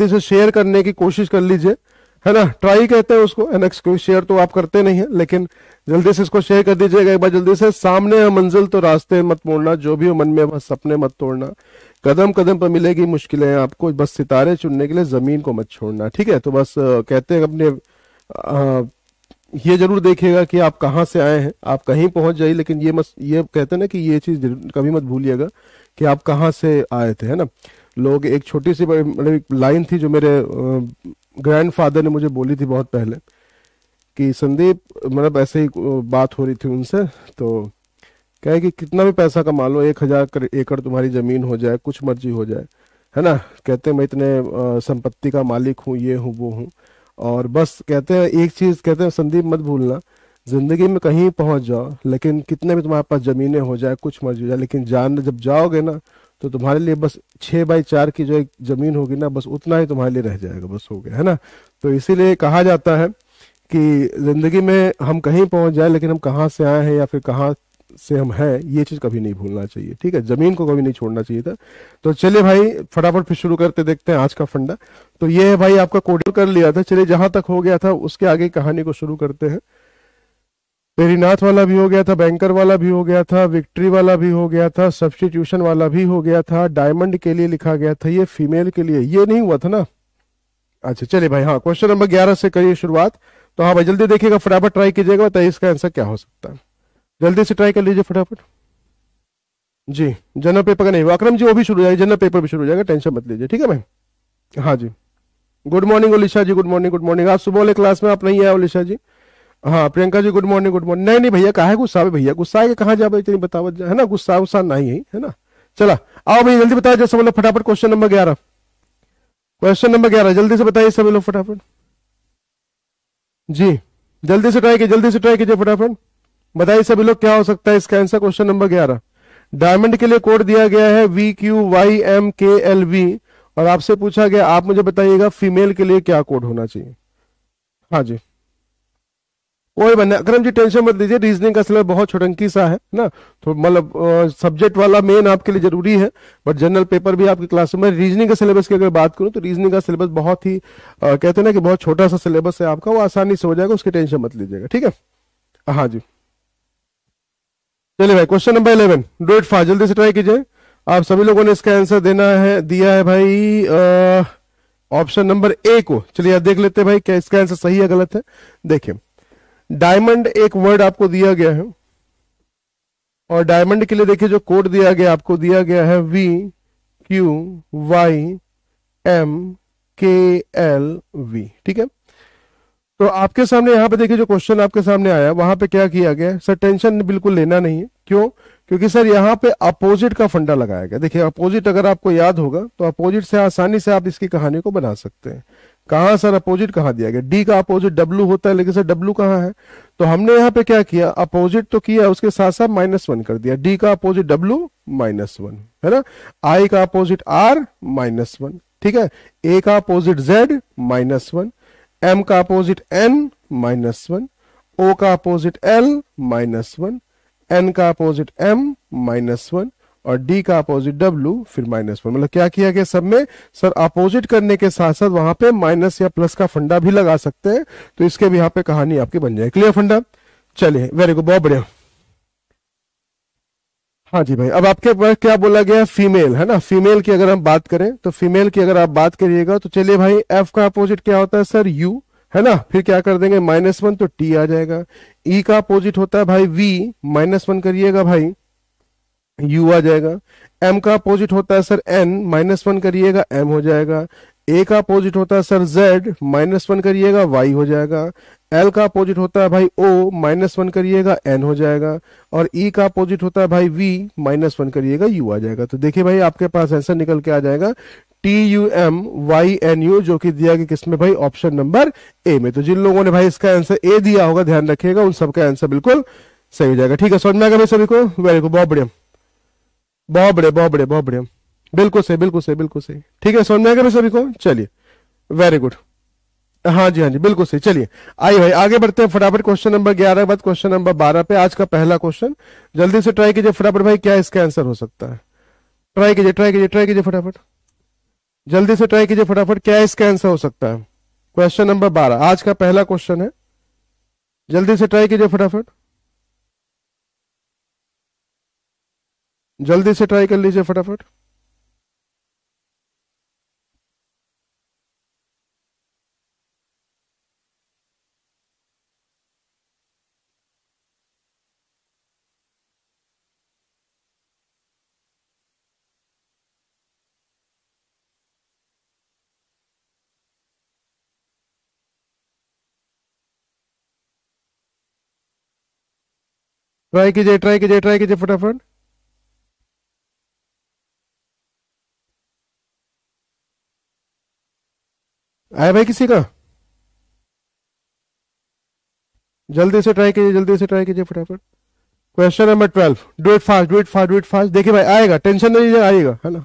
इसे शेयर करने की कोशिश कर लीजिए है ना ट्राई कहते हैं उसको एनएक्स को शेयर तो आप करते नहीं है लेकिन जल्दी से इसको शेयर कर दीजिएगा एक बार जल्दी से सामने है मंजिल तो रास्ते मत मोड़ना जो भी हो मन में बस सपने मत तोड़ना कदम कदम पर मिलेगी मुश्किलें आपको बस सितारे चुनने के लिए जमीन को मत छोड़ना ठीक है तो बस कहते हैं अपने आ, ये जरूर देखिएगा कि आप कहाँ से आए हैं आप कहीं पहुंच जाइए लेकिन ये मत ये कहते हैं ना कि ये चीज कभी मत भूलिएगा कि आप कहाँ से आए थे है ना लोग एक छोटी सी मतलब लाइन थी जो मेरे ग्रैंडफादर ने मुझे बोली थी बहुत पहले कि संदीप मतलब ऐसे ही बात हो रही थी उनसे तो कहे कि कितना भी पैसा कमा लो एक हजार एकड़ तुम्हारी जमीन हो जाए कुछ मर्जी हो जाए है ना कहते हैं मैं इतने संपत्ति का मालिक हूँ ये हूँ वो हूँ और बस कहते हैं एक चीज कहते हैं संदीप मत भूलना जिंदगी में कहीं पहुंच जाओ लेकिन कितने भी तुम्हारे पास जमीनें हो जाए कुछ मर्जी हो जाए लेकिन जान जब जाओगे ना तो तुम्हारे लिए बस छः बाई चार की जो एक ज़मीन होगी ना बस उतना ही तुम्हारे लिए रह जाएगा बस हो गया है ना तो इसीलिए कहा जाता है कि ज़िंदगी में हम कहीं पहुंच जाए लेकिन हम कहाँ से आए हैं या फिर कहाँ से हम हैं ये चीज़ कभी नहीं भूलना चाहिए ठीक है ज़मीन को कभी नहीं छोड़ना चाहिए था तो चलिए भाई फटाफट फिर शुरू करते देखते हैं आज का फंडा तो ये है भाई आपका कोडिंग कर लिया था चलिए जहाँ तक हो गया था उसके आगे कहानी को शुरू करते हैं पेरीनाथ वाला भी हो गया था बैंकर वाला भी हो गया था विक्ट्री वाला भी हो गया था सब्सटीट्यूशन वाला भी हो गया था डायमंड के लिए लिखा गया था ये फीमेल के लिए ये नहीं हुआ था ना अच्छा चलिए भाई हाँ क्वेश्चन नंबर ग्यारह से करिए शुरुआत तो हाँ भाई जल्दी देखिएगा फटाफट ट्राई कीजिएगा बताइए इसका आंसर क्या हो सकता है जल्दी से ट्राई कर लीजिए फटाफट जी जनरल पेपर का नहीं हुआ अक्रम जी वो भी शुरू हो जाएगा जनरल पेपर भी शुरू हो जाएगा टेंशन मत लीजिए ठीक है भाई हाँ जी good morning Olisha ji good morning good morning आप सुबह वाले क्लास में आप नहीं आए ओलिशा जी हाँ Priyanka ji good morning good morning नहीं नहीं भैया कहा है गुस्सा भैया गुस्सा है कहाँ जाए इतनी बताओ है ना गुस्सा गुस्सा नहीं है ना चला आओ भैया जल्दी बताओ जैसे बोलो फटाफट क्वेश्चन नंबर ग्यारह क्वेश्चन नंबर ग्यारह जल्दी से बताइए सभी लोग फटाफट जी जल्दी से ट्राई कीजिए जल्दी से ट्राई कीजिए फटाफट बताइए सभी लोग क्या हो सकता है इसका आंसर क्वेश्चन नंबर ग्यारह डायमंड के लिए कोड दिया गया है V Q Y M K L V और आपसे पूछा गया आप मुझे बताइएगा फीमेल के लिए क्या कोड होना चाहिए हाँ जी वही बनना अक्रम जी टेंशन मत लीजिए रीजनिंग का सिलेबस बहुत छोटंकी सा है ना तो मतलब सब्जेक्ट वाला मेन आपके लिए जरूरी है बट जनरल पेपर भी आपके क्लास में रीजनिंग का सिलेबस की अगर बात करूं तो रीजनिंग का सिलेबस बहुत ही आ, कहते हैं ना कि बहुत छोटा सा सिलेबस है आपका वो आसानी से हो जाएगा उसकी टेंशन मत लीजिएगा ठीक है हाँ जी चलिए भाई question number eleven do it fast जल्दी से ट्राई कीजिए आप सभी लोगों ने इसका आंसर देना है दिया है भाई ऑप्शन नंबर ए को चलिए देख लेते हैं भाई क्या इसका आंसर सही है गलत है देखिये डायमंड एक वर्ड आपको दिया गया है और डायमंड के लिए देखिए जो कोड दिया गया आपको दिया गया है V Q Y M K L V ठीक है तो आपके सामने यहाँ पे देखिए जो क्वेश्चन आपके सामने आया वहां पे क्या किया गया सर टेंशन बिल्कुल लेना नहीं है क्यों क्योंकि सर यहाँ पे अपोजिट का फंडा लगाया गया देखिए अपोजिट अगर आपको याद होगा तो अपोजिट से आसानी से आप इसकी कहानी को बना सकते हैं कहा सर अपोजिट कहा दिया गया डी का अपोजिट डब्ल्यू होता है लेकिन सर डब्ल्यू कहां है तो हमने यहाँ पे क्या किया अपोजिट तो किया उसके साथ साथ माइनस वन कर दिया डी का अपोजिट डब्ल्यू माइनस वन है ना आई का अपोजिट आर माइनस वन ठीक है ए का opposite Z minus one M का opposite N minus one O का opposite L minus one N का अपोजिट एम माइनस वन और डी का अपोजिट डब्ल्यू फिर माइनस वन मतलब क्या किया गया सब में सर अपोजिट करने के साथ साथ वहां पे माइनस या प्लस का फंडा भी लगा सकते हैं तो इसके भी यहाँ पे कहानी आपकी बन जाए क्लियर फंडा चलिए वेरी गुड बहुत बढ़िया हाँ जी भाई अब आपके पास क्या बोला गया फीमेल है ना फीमेल की अगर हम बात करें तो फीमेल की अगर आप बात करिएगा तो चलिए भाई एफ का अपोजिट क्या होता है सर यू है ना फिर क्या कर देंगे माइनस वन तो टी आ जाएगा ई e का अपोजिट होता है भाई वी माइनस वन करिएगा भाई यू आ जाएगा एम का अपोजिट होता है सर एन माइनस वन करिएगा एम हो जाएगा ए का अपोजिट होता है सर जेड माइनस वन करिएगा वाई हो जाएगा एल का अपोजिट होता है भाई ओ माइनस वन करिएगा एन हो जाएगा और ई e का अपोजिट होता है भाई वी माइनस वन करिएगा यू आ जाएगा तो देखिए भाई आपके पास आंसर निकल के आ जाएगा T U M Y N U जो कि दिया गया किसमें भाई ऑप्शन नंबर ए में तो जिन लोगों ने भाई इसका आंसर ए दिया होगा ध्यान रखिएगा उन सबका आंसर बिल्कुल सही हो जाएगा ठीक है समझ में आएगा भाई सभी को वेरी गुड बहुत बढ़िया बहुत बढ़िया बहुत बढ़िया बहुत बढ़िया बिल्कुल सही बिल्कुल सही बिल्कुल सही ठीक है समझ में आएगा सभी को चलिए वेरी गुड हाँ जी हाँ जी बिल्कुल सही चलिए आइए भाई आगे बढ़ते हैं फटाफट क्वेश्चन नंबर ग्यारह बाद क्वेश्चन नंबर बारह पे आज का पहला क्वेश्चन जल्दी से ट्राई कीजिए फटाफट भाई क्या इसका आंसर हो सकता है ट्राई कीजिए ट्राई कीजिए ट्राई कीजिए फटाफट जल्दी से ट्राई कीजिए फटाफट क्या इसका आंसर हो सकता है क्वेश्चन नंबर बारह आज का पहला क्वेश्चन है जल्दी से ट्राई कीजिए फटाफट जल्दी से ट्राई कर लीजिए फटाफट ट्राई कीजिए ट्राई कीजिए ट्राई कीजिए फटाफट आया भाई किसी का जल्दी से ट्राई कीजिए जल्दी से ट्राई कीजिए फटाफट question number twelve do it fast do it fast do it fast देखिए भाई आएगा टेंशन नहीं लीजिए आएगा है ना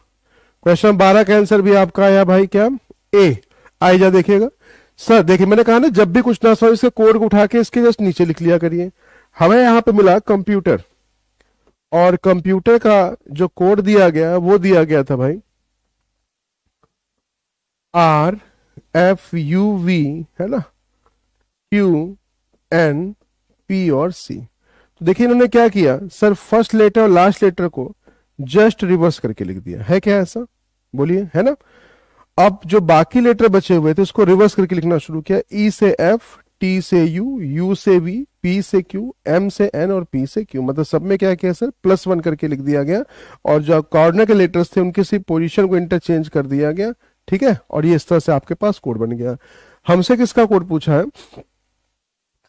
क्वेश्चन बारह का आंसर भी आपका आया भाई क्या ए आई जा देखिएगा सर देखिए मैंने कहा ना जब भी कुछ ना समझ इसके कोड को उठा के इसके जस्ट नीचे लिख लिया करिए हमें यहाँ पे मिला कंप्यूटर और कंप्यूटर का जो कोड दिया गया वो दिया गया था भाई आर एफ यू वी है ना क्यू एन पी और सी तो देखिए इन्होंने क्या किया सर फर्स्ट लेटर और लास्ट लेटर को जस्ट रिवर्स करके लिख दिया है क्या ऐसा बोलिए है ना अब जो बाकी लेटर बचे हुए थे उसको रिवर्स करके लिखना शुरू किया ई e से एफ टी से यू यू से वी पी से क्यू एम से एन और पी से क्यू मतलब सब में क्या किया सर प्लस वन करके लिख दिया गया और जो कॉर्नर के लेटर्स थे उनके सिर्फ पोजिशन को इंटरचेंज कर दिया गया ठीक है और ये इस तरह से आपके पास कोड बन गया हमसे किसका कोड पूछा है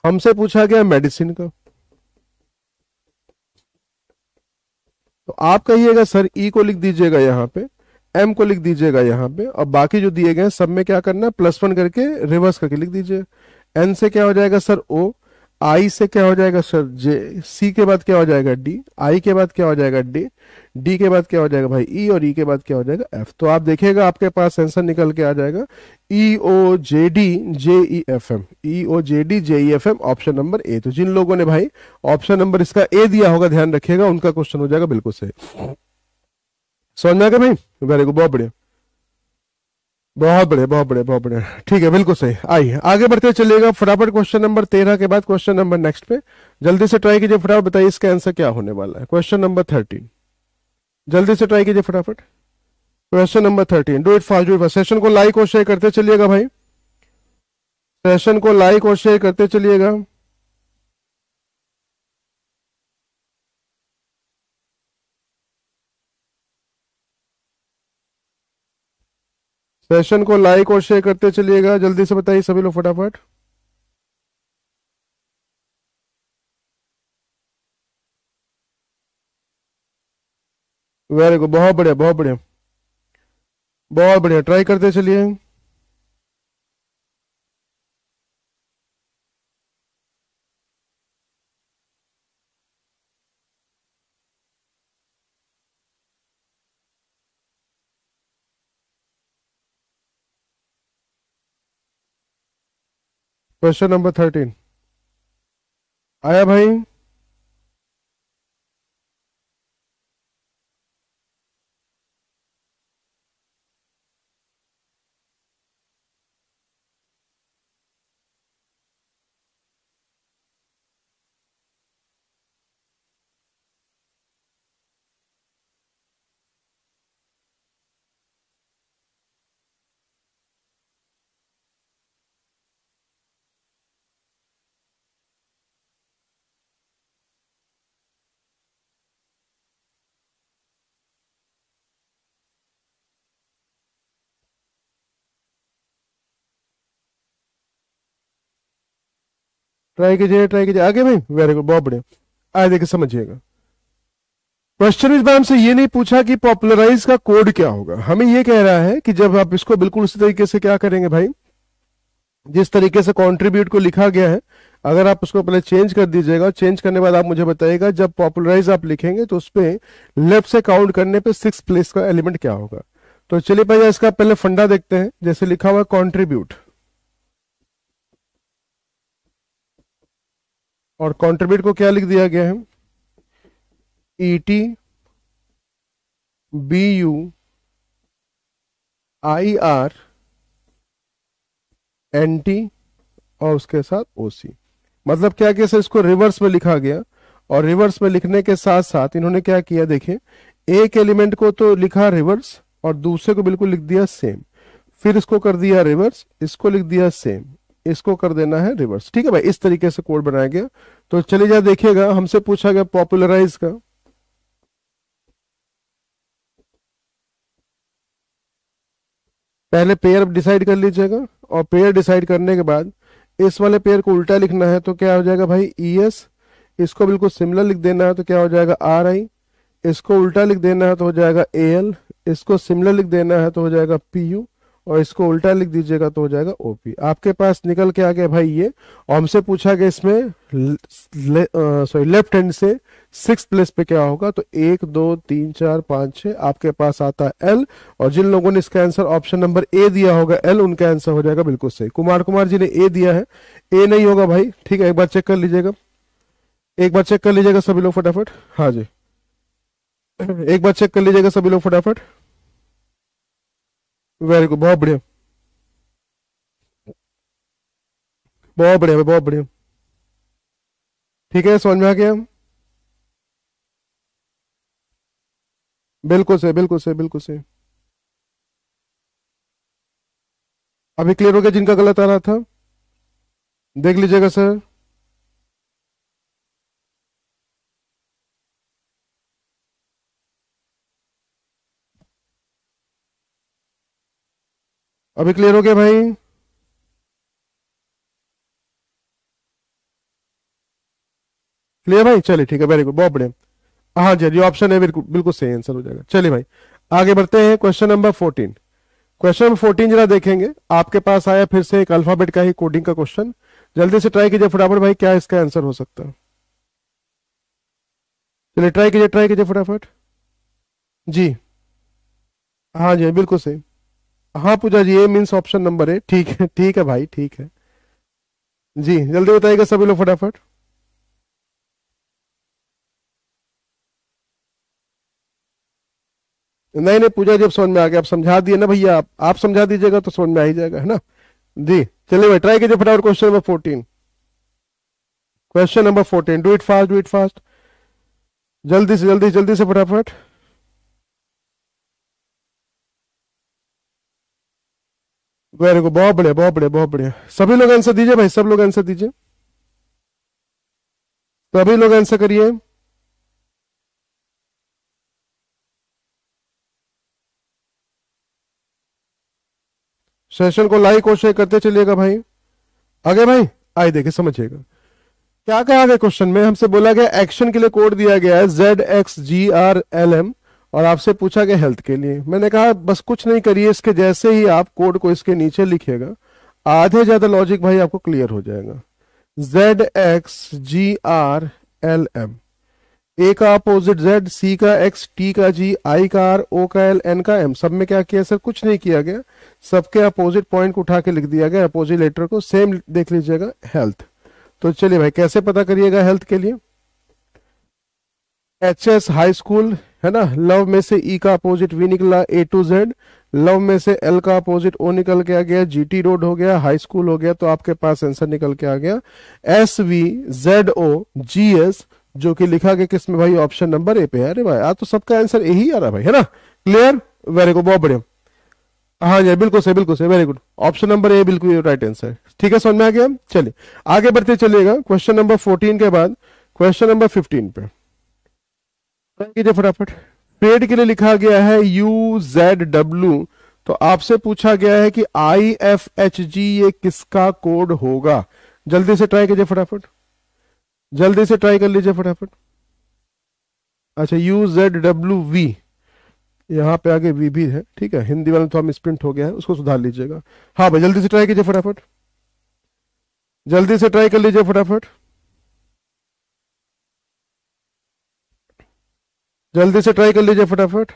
हमसे पूछा गया मेडिसिन का तो आप कहिएगा सर ई e को लिख दीजिएगा यहाँ पे एम को लिख दीजिएगा यहां पे और बाकी जो दिए गए सब में क्या करना है प्लस वन करके रिवर्स करके लिख दीजिए एन से क्या हो जाएगा सर ओ आई से क्या हो जाएगा सर जे सी के बाद क्या हो जाएगा डी आई के बाद क्या हो जाएगा डी डी के बाद क्या हो जाएगा भाई ई e, और ई e के बाद क्या हो जाएगा एफ तो आप देखिएगा आपके पास आंसर निकल के आ जाएगा E O J D J E F M E O J D J E F M option number A तो जिन लोगों ने भाई ऑप्शन नंबर इसका ए दिया होगा ध्यान रखिएगा उनका क्वेश्चन हो जाएगा बिल्कुल सही समझ में आएगा भाई वेरी गुड बहुत बढ़िया बहुत बढ़िया बहुत बढ़िया बहुत बढ़िया ठीक है बिल्कुल सही आइए आगे बढ़ते चलिएगा फटाफट क्वेश्चन नंबर तेरह के बाद क्वेश्चन नंबर नेक्स्ट पे जल्दी से ट्राई कीजिए फटाफट बताइए इसका आंसर क्या होने वाला है क्वेश्चन नंबर थर्टीन जल्दी से ट्राई कीजिए फटाफट question number thirteen do it fast do session को लाइक और शेयर करते चलिएगा भाई सेशन को लाइक और शेयर करते चलिएगा सेशन को लाइक और शेयर करते चलिएगा जल्दी से बताइए सभी लोग फटाफट वेरी गुड बहुत बढ़िया बहुत बढ़िया बहुत बढ़िया ट्राई करते चलिए क्वेश्चन नंबर थर्टीन आया भाई ट्राई कीजिए ट्राई कीजिए आगे भाई वेरी गुड बहुत बढ़िया आए देखिए समझिएगा क्वेश्चन इस मैम से ये नहीं पूछा कि पॉपुलराइज का कोड क्या होगा हमें ये कह रहा है कि जब आप इसको बिल्कुल उसी तरीके से क्या करेंगे भाई जिस तरीके से कॉन्ट्रीब्यूट को लिखा गया है अगर आप उसको पहले चेंज कर दीजिएगा चेंज करने बाद आप मुझे बताइएगा जब पॉपुलराइज आप लिखेंगे तो उस लेफ्ट से काउंट करने पे सिक्स प्लेस का एलिमेंट क्या होगा तो चलिए भैया इसका पहले फंडा देखते हैं जैसे लिखा हुआ कॉन्ट्रीब्यूट और कॉन्ट्रीब्यूट को क्या लिख दिया गया है E T B U I R N T और उसके साथ ओ सी मतलब क्या किया सर इसको रिवर्स में लिखा गया और रिवर्स में लिखने के साथ साथ इन्होंने क्या किया देखिए एक एलिमेंट को तो लिखा रिवर्स और दूसरे को बिल्कुल लिख दिया सेम फिर इसको कर दिया रिवर्स इसको लिख दिया सेम इसको कर देना है रिवर्स ठीक है भाई इस तरीके से कोड बनाया गया तो चले जा देखिएगा हमसे पूछा गया पॉपुलराइज का पहले पेयर डिसाइड कर लीजिएगा और पेयर डिसाइड करने के बाद इस वाले पेयर को उल्टा लिखना है तो क्या हो जाएगा भाई ई e एस इसको बिल्कुल सिमिलर लिख देना है तो क्या हो जाएगा आर आई इसको उल्टा लिख देना है तो हो जाएगा ए एल इसको सिमिलर लिख देना है तो हो जाएगा पी यू और इसको उल्टा लिख दीजिएगा तो हो जाएगा ओपी आपके पास निकल के आ गया भाई ये और हमसे पूछा गया इसमें सॉरी लेफ्ट हैंड से सिक्स प्लेस पे क्या होगा तो एक दो तीन चार पांच छह आपके पास आता है एल और जिन लोगों ने इसका आंसर ऑप्शन नंबर ए दिया होगा एल उनका आंसर हो जाएगा बिल्कुल सही कुमार कुमार जी ने ए दिया है ए नहीं होगा भाई ठीक है एक बार चेक कर लीजिएगा एक बार चेक कर लीजिएगा सभी लोग फटाफट हाँ जी एक बार चेक कर लीजिएगा सभी लोग फटाफट वेरी गुड बहुत बढ़िया बहुत बढ़िया बहुत बढ़िया ठीक है समझ में आ गया बिल्कुल सही बिल्कुल सही बिल्कुल सही अभी क्लियर हो गया जिनका गलत आ रहा था देख लीजिएगा सर अभी क्लियर हो गया भाई क्लियर भाई चलिए ठीक है वेरी गुड बहुत बढ़िया हाँ जी ये हाँ ऑप्शन है बिल्कुल बिल्कुल सही आंसर हो जाएगा चलिए भाई आगे बढ़ते हैं question number fourteen question number fourteen जरा देखेंगे आपके पास आया फिर से एक अल्फाबेट का ही कोडिंग का क्वेश्चन जल्दी से ट्राई कीजिए फटाफट भाई क्या इसका आंसर हो सकता है चलिए ट्राई कीजिए ट्राई कीजिए फटाफट जी हाँ जी हाँ, बिल्कुल सही हाँ Pooja ji A means option number A ठीक है ठीक है भाई ठीक है जी जल्दी बताइएगा सभी लोग फटाफट नहीं नहीं पूजा जी अब समझ में आ गया आप समझा दिए ना भैया आप आप समझा दीजिएगा तो समझ में आ ही जाएगा है ना जी चलिए भाई ट्राई कीजिए फटाफट question number fourteen question number fourteen do it fast do it fast जल्दी से जल्दी जल्दी से फटाफट वेरी गुड बहुत बढ़िया बहुत बढ़िया बहुत बढ़िया सभी लोग आंसर दीजिए भाई सब लोग आंसर दीजिए सभी लोग आंसर करिए सेशन को लाइक और शेयर करते चलिएगा भाई आगे भाई आई देखिए समझिएगा क्या कहा गया क्वेश्चन में हमसे बोला गया एक्शन के लिए कोड दिया गया है Z X G R L M और आपसे पूछा गया हेल्थ के लिए मैंने कहा बस कुछ नहीं करिए इसके जैसे ही आप कोड को इसके नीचे लिखिएगा आधे ज्यादा लॉजिक भाई आपको क्लियर हो जाएगा Z X G R L M A का अपोजिट जेड सी का एक्स टी का जी आई का आर ओ का एल एन का एम सब में क्या किया सर कुछ नहीं किया गया सबके अपोजिट पॉइंट को उठा के लिख दिया गया अपोजिट लेटर को सेम देख लीजिएगा हेल्थ तो चलिए भाई कैसे पता करिएगा हेल्थ के लिए एच एस हाई स्कूल है ना लव में से ई e का अपोजिट वी निकला ए टू जेड लव में से एल का अपोजिट ओ निकल के आ गया जी टी रोड हो गया हाई स्कूल हो गया तो आपके पास आंसर निकल के आ गया S V Z O G S जो कि लिखा गया किसमें भाई ऑप्शन नंबर ए पे है अरे भाई आ तो सबका आंसर यही आ रहा भाई है ना क्लियर वेरी गुड बहुत बढ़िया हाँ जी बिल्कुल सही बिल्कुल सही very good option number A बिल्कुल राइट आंसर ठीक है समझ में आ गया चलिए आगे बढ़ते चलिएगा क्वेश्चन नंबर फोर्टीन के बाद क्वेश्चन नंबर फिफ्टीन पे कीजिए फटाफट पेड के लिए लिखा गया है यू जेड डब्ल्यू तो आपसे पूछा गया है कि आई एफ एच जी ये किसका कोड होगा जल्दी से ट्राई कीजिए फटाफट जल्दी से ट्राई कर लीजिए फटाफट अच्छा यू जेड डब्ल्यू वी यहाँ पे आगे वी भी है ठीक है हिंदी वाले थोड़ा तो मिसप्रिंट हो गया है उसको सुधार लीजिएगा हाँ भाई जल्दी से ट्राई कीजिए फटाफट जल्दी से ट्राई कर लीजिए फटाफट जल्दी से ट्राई कर लीजिए फटाफट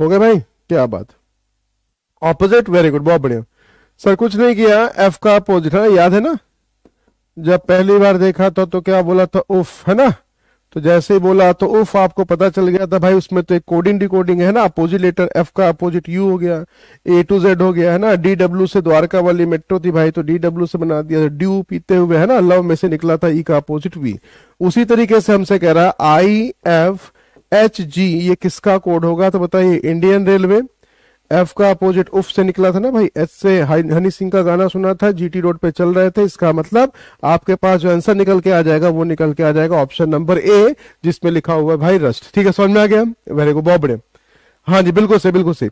हो गया भाई क्या बात ऑपोजिट वेरी गुड बहुत बढ़िया सर कुछ नहीं किया एफ का अपोजिट है याद है ना जब पहली बार देखा था तो क्या बोला था उफ है ना तो जैसे ही बोला तो उफ आपको पता चल गया था भाई उसमें तो एक कोडिंग डिकोडिंग है ना अपोजिट लेटर एफ का अपोजिट यू हो गया ए टू जेड हो गया है ना डी डब्ल्यू से द्वारका वाली मेट्रो थी भाई तो डी डब्ल्यू से बना दिया डी पीते हुए है ना लव में से निकला था ई e का अपोजिट वी उसी तरीके से हमसे कह रहा है आई एफ एच जी ये किसका कोड होगा तो बताइए इंडियन रेलवे एफ का अपोजिट उफ से निकला था ना भाई एच से हनी सिंह का गाना सुना था जीटी रोड पे चल रहे थे इसका मतलब आपके पास जो आंसर निकल के आ जाएगा वो निकल के आ जाएगा ऑप्शन नंबर ए जिसमें लिखा हुआ है भाई रस्ट ठीक है समझ में आ गया वेरी गुड बॉबड़े हाँ जी बिल्कुल सही बिल्कुल सही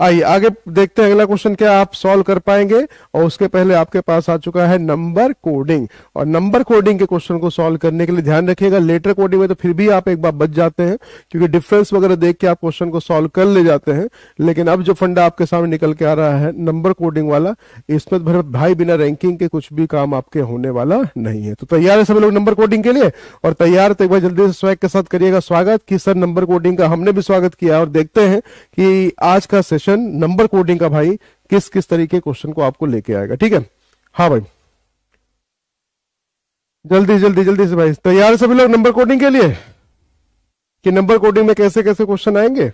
आइए आगे देखते हैं अगला क्वेश्चन क्या आप सॉल्व कर पाएंगे और उसके पहले आपके पास आ चुका है नंबर कोडिंग और नंबर कोडिंग के क्वेश्चन को सॉल्व करने के लिए ध्यान रखिएगा लेटर कोडिंग में तो फिर भी आप एक बार बच जाते हैं क्योंकि डिफरेंस वगैरह देख के आप क्वेश्चन को सॉल्व कर ले जाते हैं लेकिन अब जो फंडा आपके सामने निकल के आ रहा है नंबर कोडिंग वाला इसमें तो भाई बिना रैंकिंग के कुछ भी काम आपके होने वाला नहीं है तो तैयार है सभी लोग नंबर कोडिंग के लिए और तैयार तो एक बार जल्दी से स्वैग के साथ करिएगा स्वागत कि सर नंबर कोडिंग का हमने भी स्वागत किया और देखते हैं कि आज का सेशन क्वेश्चन नंबर कोडिंग का भाई किस किस तरीके क्वेश्चन को आपको लेके आएगा ठीक है हाँ भाई जल्दी जल्दी जल्दी से भाई तैयार सभी लोग नंबर कोडिंग के लिए कि नंबर कोडिंग में कैसे कैसे क्वेश्चन आएंगे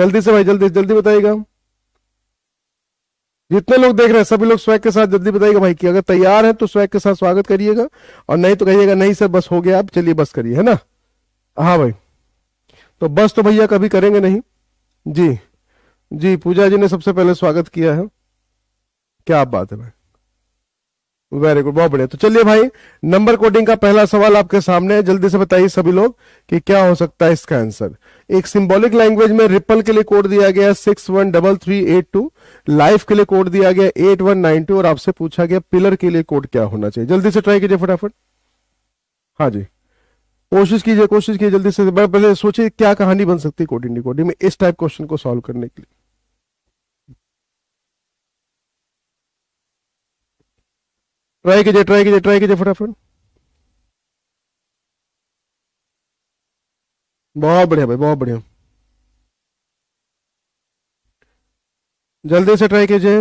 जल्दी से भाई जल्दी जल्दी बताइएगा जितने लोग देख रहे हैं सभी लोग स्वैग के साथ जल्दी बताइएगा भाई कि अगर तैयार है तो स्वैग के साथ स्वागत करिएगा और नहीं तो कहिएगा नहीं सर बस हो गया आप चलिए बस करिए है ना हाँ भाई तो बस तो भैया कभी करेंगे नहीं जी जी पूजा जी ने सबसे पहले स्वागत किया है क्या आप बात है भाई वेरी गुड बहुत बढ़िया तो चलिए भाई नंबर कोडिंग का पहला सवाल आपके सामने है जल्दी से बताइए सभी लोग कि क्या हो सकता है इसका आंसर एक सिंबॉलिक लैंग्वेज में रिपल के लिए कोड दिया गया six one double three eight two life के लिए कोड दिया गया एट वन नाइन टू और आपसे पूछा गया पिलर के लिए कोड क्या होना चाहिए जल्दी से ट्राई कीजिए फटाफट हाँ जी कोशिश कीजिए कोशिश कीजिए जल्दी से पहले सोचिए क्या कहानी बन सकती है कोडिंग डिकोडी में इस टाइप क्वेश्चन को सॉल्व करने के लिए ट्राई कीजिए ट्राई कीजिए ट्राई कीजिए फटाफट बहुत बढ़िया भाई बहुत बढ़िया जल्दी से ट्राई कीजिए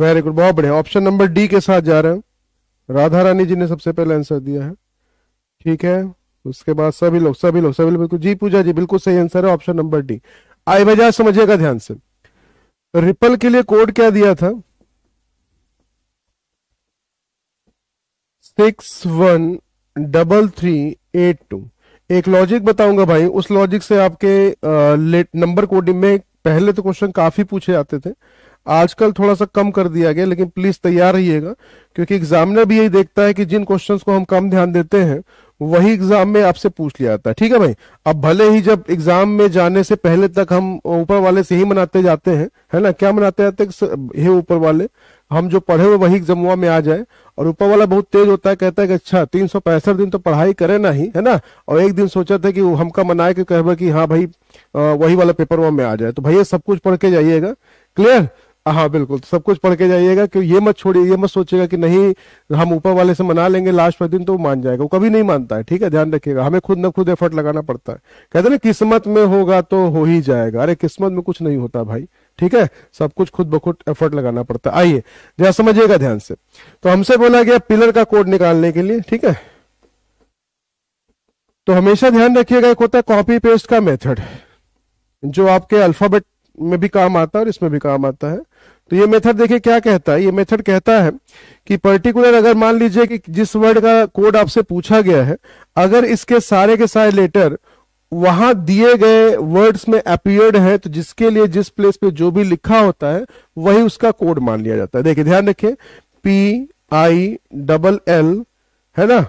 वेरी गुड बहुत बढ़िया ऑप्शन नंबर डी के साथ जा रहे हैं राधा रानी जी ने सबसे पहले आंसर दिया है ठीक है उसके बाद सभी लोग सभी लोग सभी लोग बिल्कुल जी पूजा जी बिल्कुल सही आंसर है option number D I Bajaj समझिएगा ध्यान से रिपल के लिए कोड क्या दिया था six one double three eight two एक लॉजिक बताऊंगा भाई उस लॉजिक से आपके नंबर कोडिंग में पहले तो क्वेश्चन काफी पूछे जाते थे आजकल थोड़ा सा कम कर दिया गया लेकिन प्लीज तैयार रहिएगा क्योंकि एग्जामिनर भी यही देखता है कि जिन क्वेश्चंस को हम कम ध्यान देते हैं वही एग्जाम में आपसे पूछ लिया जाता है ठीक है भाई अब भले ही जब एग्जाम में जाने से पहले तक हम ऊपर वाले से ही मनाते जाते हैं है ना क्या मनाते जाते हैं ऊपर वाले हम जो पढ़े हुए वही जमुआ में आ जाए और ऊपर वाला बहुत तेज होता है कहता है कि अच्छा तीन सौ पैंसठ दिन तो पढ़ाई करे ना ही है ना और एक दिन सोचा था कि हमका मनाए के कहे कि हाँ भाई वही वाला पेपर वहां में आ जाए तो भैया सब कुछ पढ़ के जाइएगा क्लियर हाँ बिल्कुल तो सब कुछ पढ़ के जाइएगा क्यों ये मत छोड़िए ये मत सोचिएगा कि नहीं हम ऊपर वाले से मना लेंगे लास्ट पर दिन तो मान जाएगा वो कभी नहीं मानता है ठीक है ध्यान रखिएगा हमें खुद न खुद एफर्ट लगाना पड़ता है कहते ना किस्मत में होगा तो हो ही जाएगा अरे किस्मत में कुछ नहीं होता भाई ठीक है सब कुछ खुद ब खुद एफर्ट लगाना पड़ता है आइए जरा समझिएगा ध्यान से तो हमसे बोला गया पिलर का कोड निकालने के लिए ठीक है तो हमेशा ध्यान रखिएगा एक होता है कॉपी पेस्ट का मेथड जो आपके अल्फाबेट में भी काम आता है और इसमें भी काम आता है तो ये मेथड देखिए क्या कहता है ये मेथड कहता है कि पर्टिकुलर अगर मान लीजिए कि जिस वर्ड का कोड आपसे पूछा गया है अगर इसके सारे के सारे लेटर वहां दिए गए वर्ड्स में अपियर्ड है तो जिसके लिए जिस प्लेस पे जो भी लिखा होता है वही उसका कोड मान लिया जाता है देखिए ध्यान रखिए पी आई डबल एल है ना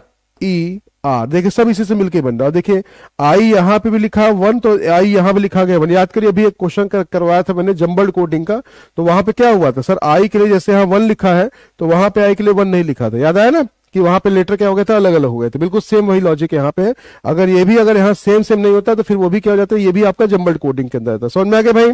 ई e, आर देखिए सब इसी से मिलके बन रहा है देखिए आई यहाँ पे भी लिखा वन तो आई यहां पे लिखा गया वन याद करिए अभी एक क्वेश्चन कर, करवाया था मैंने जंबल कोडिंग का तो वहां पे क्या हुआ था सर आई के लिए जैसे यहाँ वन लिखा है तो वहां पे आई के लिए वन नहीं लिखा था याद आया ना कि वहां पे लेटर क्या हो गया था अलग अलग हो गए थे बिल्कुल सेम वही लॉजिक यहाँ पे है अगर ये भी अगर यहाँ सेम सेम नहीं होता तो फिर वो भी क्या हो जाता है ये भी आपका जम्बल्ड कोडिंग के अंदर समझ में आगे भाई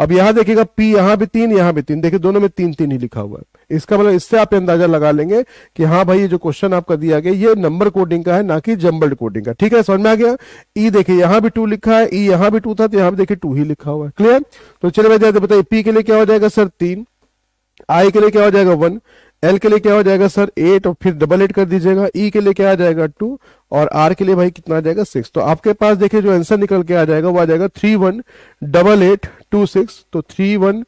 अब यहाँ देखिएगा पी यहाँ भी तीन यहाँ भी तीन देखिए दोनों में तीन तीन ही लिखा हुआ है इसका मतलब इससे आप अंदाजा लगा लेंगे कि हाँ भाई ये जो क्वेश्चन आपका दिया गया ये नंबर कोडिंग का है ना कि जम्बल्ड कोडिंग का ठीक है समझ में आ गया ई e देखिए यहाँ भी टू लिखा है ई e यहाँ भी टू था तो यहाँ देखिए टू ही लिखा हुआ है क्लियर तो चलिए बताइए पी के लिए क्या हो जाएगा सर तीन आई के लिए क्या हो जाएगा वन एल के लिए क्या हो जाएगा सर एट और तो फिर डबल एट कर दीजिएगा ई e के लिए क्या आ जाएगा टू और आर के लिए भाई कितना आ जाएगा सिक्स तो आपके पास देखिए जो आंसर निकल के आ जाएगा वो आ जाएगा three one double eight two six तो three one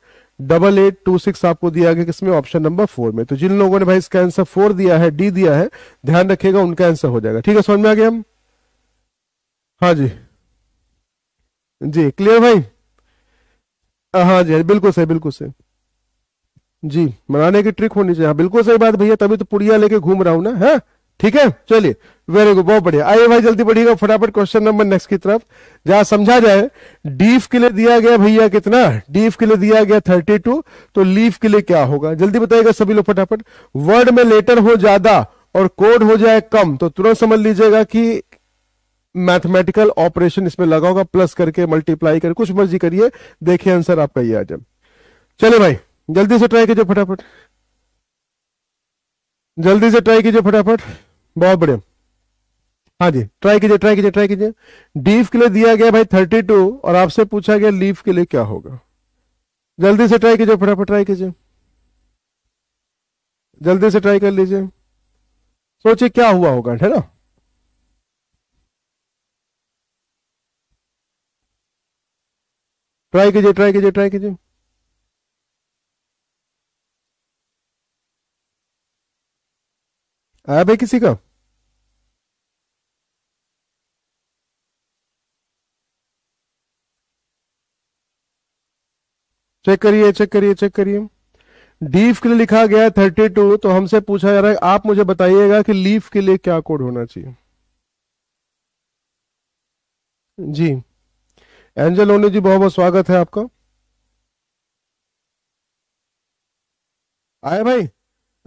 double eight two six आपको दिया गया किसमें ऑप्शन नंबर फोर में तो जिन लोगों ने भाई इसका आंसर फोर दिया है डी दिया है ध्यान रखिएगा उनका आंसर हो जाएगा ठीक है समझ में आ गया हम हाँ जी जी क्लियर भाई हाँ जी बिल्कुल सही बिल्कुल सही जी मनाने की ट्रिक होनी चाहिए हाँ, बिल्कुल सही बात भैया तभी तो पुड़िया लेके घूम रहा हूं ना है हाँ? ठीक है चलिए वेरी गुड बहुत बढ़िया आइए भाई जल्दी बढ़िएगा फटाफट क्वेश्चन नंबर नेक्स्ट की तरफ जहां समझा जाए डीफ के लिए दिया गया भैया कितना डीफ के लिए दिया गया थर्टी टू तो लीफ के लिए क्या होगा जल्दी बताइएगा सभी लोग फटाफट वर्ड में लेटर हो ज्यादा और कोड हो जाए कम तो तुरंत समझ लीजिएगा कि मैथमेटिकल ऑपरेशन इसमें लगा होगा प्लस करके मल्टीप्लाई करके कुछ मर्जी करिए देखिए आंसर आपका ये आ जाए चले भाई जल्दी से ट्राई कीजिए फटाफट जल्दी से ट्राई कीजिए फटाफट बहुत बढ़िया हाँ जी ट्राई कीजिए ट्राई कीजिए ट्राई कीजिए डीफ के लिए दिया गया भाई थर्टी टू और आपसे पूछा गया लीफ के लिए क्या होगा जल्दी से ट्राई कीजिए फटाफट ट्राई कीजिए जल्दी से ट्राई कर लीजिए सोचिए क्या हुआ होगा है ना ट्राई कीजिए ट्राई कीजिए ट्राई कीजिए आया भाई किसी का चेक करिए चेक करिए चेक करिए डीफ के लिए लिखा गया है थर्टी टू तो हमसे पूछा जा रहा है आप मुझे बताइएगा कि लीफ के लिए क्या कोड होना चाहिए जी एंजल ओनी जी बहुत बहुत स्वागत है आपका आए भाई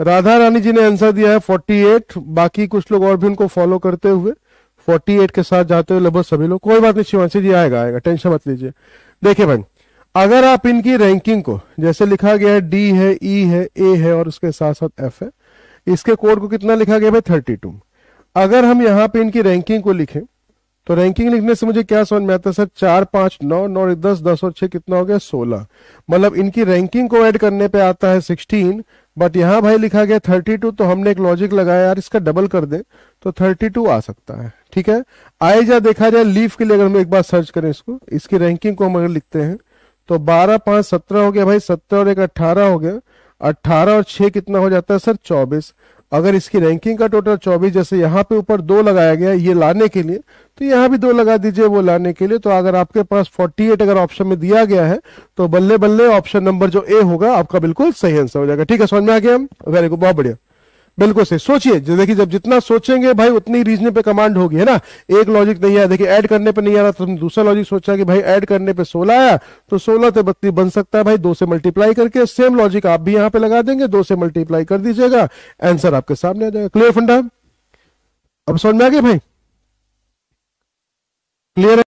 राधा रानी जी ने आंसर दिया है 48 बाकी कुछ लोग और भी उनको फॉलो करते हुए 48 के साथ जाते हुए लगभग सभी लोग कोई बात नहीं शिवांशी जी आएगा आएगा टेंशन मत लीजिए देखिए भाई अगर आप इनकी रैंकिंग को जैसे लिखा गया है डी है ई e है ए है और उसके साथ साथ एफ है इसके कोड को कितना लिखा गया भाई थर्टी टू अगर हम यहाँ पे इनकी रैंकिंग को लिखें तो रैंकिंग लिखने से मुझे क्या समझ में आता है सर चार पांच नौ नौ दस दस और छह कितना हो गया सोलह मतलब इनकी रैंकिंग को ऐड करने पे आता है सिक्सटीन बट यहाँ भाई लिखा गया थर्टी टू तो हमने एक लॉजिक लगाया यार इसका डबल कर दे तो थर्टी टू आ सकता है ठीक है आए जा देखा जाए लीफ के लिए अगर हम एक बार सर्च करें इसको इसकी रैंकिंग को हम अगर लिखते हैं तो बारह पांच सत्रह हो गया भाई सत्रह और एक अट्ठारह हो गया अट्ठारह और छह कितना हो जाता है सर चौबीस अगर इसकी रैंकिंग का टोटल 24 जैसे यहाँ पे ऊपर दो लगाया गया ये लाने के लिए तो यहाँ भी दो लगा दीजिए वो लाने के लिए तो अगर आपके पास 48 अगर ऑप्शन में दिया गया है तो बल्ले बल्ले ऑप्शन नंबर जो ए होगा आपका बिल्कुल सही आंसर हो जाएगा ठीक है समझ में आ गया वेरी गुड बहुत बढ़िया बिल्कुल सही सोचिए देखिए जब जितना सोचेंगे भाई उतनी रीजनिंग पे कमांड होगी है ना एक लॉजिक नहीं आया देखिए ऐड करने पे नहीं आ रहा तो दूसरा लॉजिक सोचा कि भाई ऐड करने पे सोलह आया तो सोलह से तो बत्तीस बन सकता है भाई दो से मल्टीप्लाई करके सेम लॉजिक आप भी यहां पे लगा देंगे दो से मल्टीप्लाई कर दीजिएगा एंसर आपके सामने आ जाएगा क्लियर फंडा अब समझ में आ गया भाई क्लियर